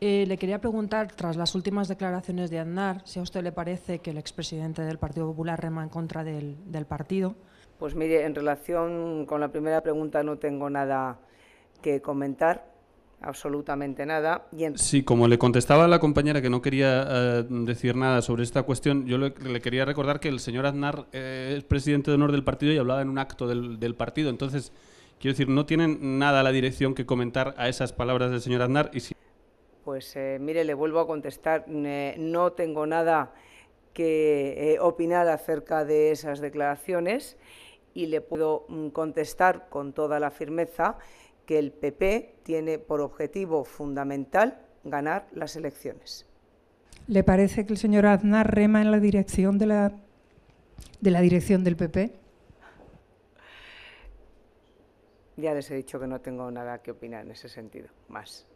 Eh, le quería preguntar, tras las últimas declaraciones de Aznar, si a usted le parece que el expresidente del Partido Popular rema en contra del, del partido. Pues mire, en relación con la primera pregunta no tengo nada que comentar absolutamente nada. sí, como le contestaba a la compañera que no quería eh, decir nada sobre esta cuestión, yo le, quería recordar que el señor Aznar eh, es presidente de honor del partido y hablaba en un acto del, del, partido. Entonces, quiero decir, no tienen nada la dirección que comentar a esas palabras del señor Aznar. Y si pues eh, mire, le vuelvo a contestar, eh, no tengo nada que eh, opinar acerca de esas declaraciones y le puedo mm, contestar con toda la firmeza que el PP tiene por objetivo fundamental ganar las elecciones. ¿Le parece que el señor Aznar rema en la dirección de la, de la dirección del PP? Ya les he dicho que no tengo nada que opinar en ese sentido, más.